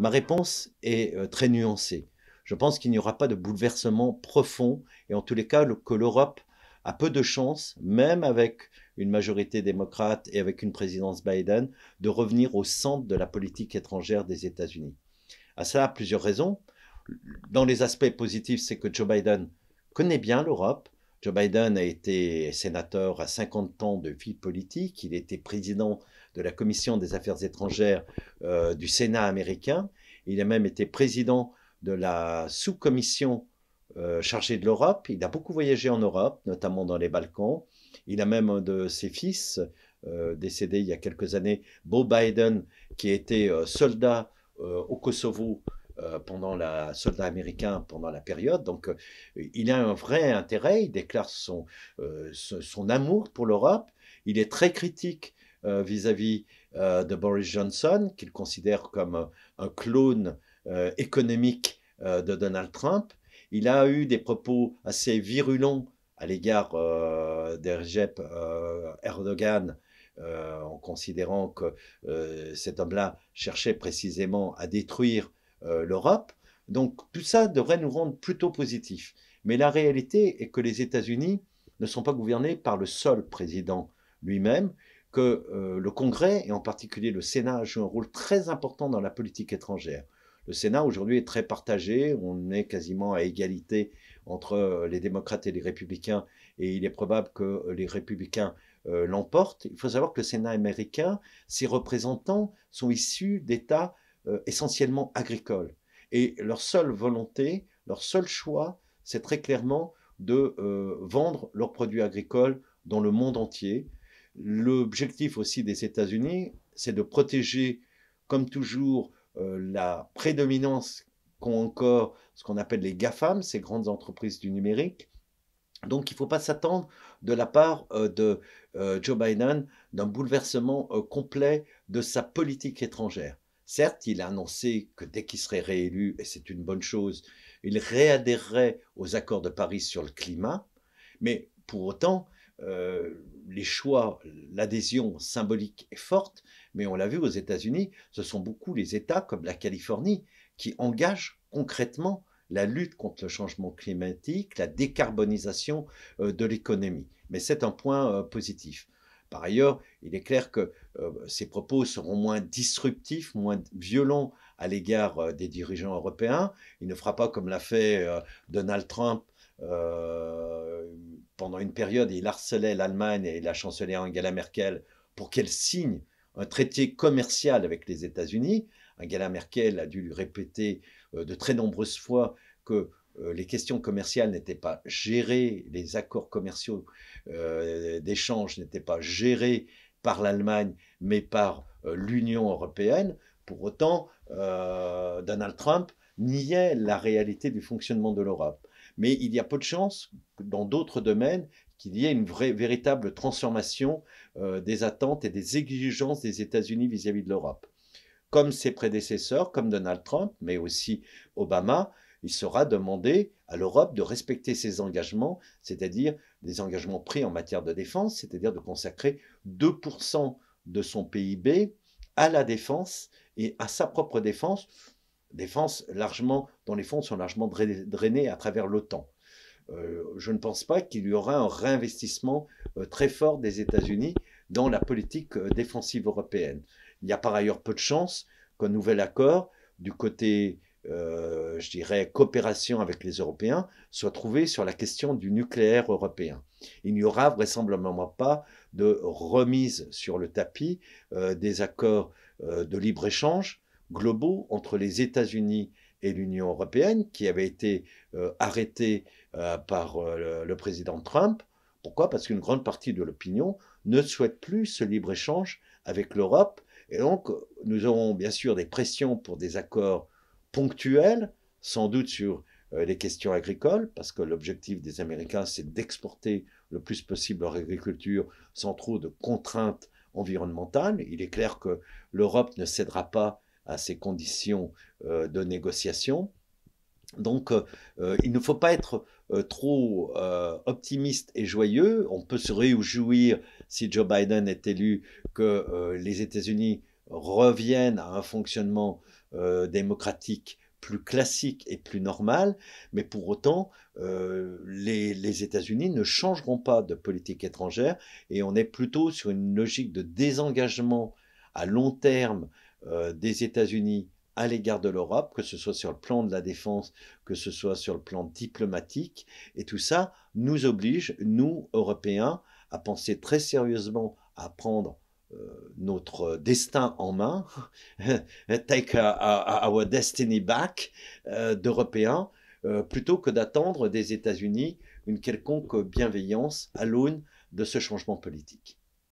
Ma réponse est euh, très nuancée. Je pense qu'il n'y aura pas de bouleversement profond et en tous les cas que l'Europe a peu de chances, même avec une majorité démocrate et avec une présidence Biden, de revenir au centre de la politique étrangère des États-Unis. À cela, plusieurs raisons. Dans les aspects positifs, c'est que Joe Biden connaît bien l'Europe, Joe Biden a été sénateur à 50 ans de vie politique, il était président de la Commission des Affaires étrangères euh, du Sénat américain, il a même été président de la sous-commission euh, chargée de l'Europe, il a beaucoup voyagé en Europe, notamment dans les Balkans, il a même un de ses fils, euh, décédé il y a quelques années, Beau Biden, qui était soldat au Kosovo euh, pendant la soldat américain pendant la période. Donc euh, il a un vrai intérêt, il déclare son, euh, son amour pour l'Europe, il est très critique vis-à-vis de Boris Johnson, qu'il considère comme un clone économique de Donald Trump. Il a eu des propos assez virulents à l'égard d'Erjep Erdogan en considérant que cet homme-là cherchait précisément à détruire euh, l'Europe. Donc tout ça devrait nous rendre plutôt positifs. Mais la réalité est que les États-Unis ne sont pas gouvernés par le seul président lui-même, que euh, le Congrès, et en particulier le Sénat, joue un rôle très important dans la politique étrangère. Le Sénat aujourd'hui est très partagé, on est quasiment à égalité entre euh, les démocrates et les républicains, et il est probable que les républicains l'emportent. Il faut savoir que le Sénat américain, ses représentants sont issus d'États euh, essentiellement agricoles. Et leur seule volonté, leur seul choix, c'est très clairement de euh, vendre leurs produits agricoles dans le monde entier. L'objectif aussi des États-Unis, c'est de protéger, comme toujours, euh, la prédominance qu'ont encore ce qu'on appelle les GAFAM, ces grandes entreprises du numérique. Donc il ne faut pas s'attendre de la part de Joe Biden d'un bouleversement complet de sa politique étrangère. Certes, il a annoncé que dès qu'il serait réélu, et c'est une bonne chose, il réadhérerait aux accords de Paris sur le climat, mais pour autant, euh, les choix, l'adhésion symbolique est forte, mais on l'a vu aux États-Unis, ce sont beaucoup les États comme la Californie qui engagent concrètement la lutte contre le changement climatique, la décarbonisation euh, de l'économie. Mais c'est un point euh, positif. Par ailleurs, il est clair que euh, ses propos seront moins disruptifs, moins violents à l'égard euh, des dirigeants européens. Il ne fera pas comme l'a fait euh, Donald Trump pendant une période, il harcelait l'Allemagne et la chancelière Angela Merkel pour qu'elle signe un traité commercial avec les États-Unis. Angela Merkel a dû lui répéter de très nombreuses fois que euh, les questions commerciales n'étaient pas gérées, les accords commerciaux euh, d'échange n'étaient pas gérés par l'Allemagne, mais par euh, l'Union européenne. Pour autant, Donald Trump niait la réalité du fonctionnement de l'Europe. Mais il y a peu de chance, dans d'autres domaines, qu'il y ait une vraie, véritable transformation des attentes et des exigences des États-Unis vis-à-vis de l'Europe. Comme ses prédécesseurs, comme Donald Trump, mais aussi Obama, il sera demandé à l'Europe de respecter ses engagements, c'est-à-dire des engagements pris en matière de défense, c'est-à-dire de consacrer 2% de son PIB à la défense et à sa propre défense, défense largement, dont les fonds sont largement drainés à travers l'OTAN. Euh, je ne pense pas qu'il y aura un réinvestissement euh, très fort des États-Unis dans la politique euh, défensive européenne. Il y a par ailleurs peu de chances qu'un nouvel accord du côté euh, je dirais, coopération avec les Européens soit trouvée sur la question du nucléaire européen. Il n'y aura vraisemblablement pas de remise sur le tapis euh, des accords euh, de libre-échange globaux entre les États-Unis et l'Union européenne qui avaient été arrêtés par le président Trump. Pourquoi Parce qu'une grande partie de l'opinion ne souhaite plus ce libre-échange avec l'Europe. Et donc, nous aurons bien sûr des pressions pour des accords ponctuelle, sans doute sur euh, les questions agricoles, parce que l'objectif des Américains, c'est d'exporter le plus possible leur agriculture sans trop de contraintes environnementales. Il est clair que l'Europe ne cédera pas à ces conditions euh, de négociation. Donc, euh, il ne faut pas être trop optimiste et joyeux. On peut se réjouir, si Joe Biden est élu, que les États-Unis reviennent à un fonctionnement euh, démocratique plus classique et plus normal, mais pour autant, euh, les, États-Unis ne changeront pas de politique étrangère et on est plutôt sur une logique de désengagement à long terme euh, des États-Unis à l'égard de l'Europe, que ce soit sur le plan de la défense, que ce soit sur le plan diplomatique, et tout ça nous oblige, nous, Européens, à penser très sérieusement à prendre euh, notre destin en main, take our destiny back euh, d'Européens, euh, plutôt que d'attendre des États-Unis une quelconque bienveillance à l'aune de ce changement politique.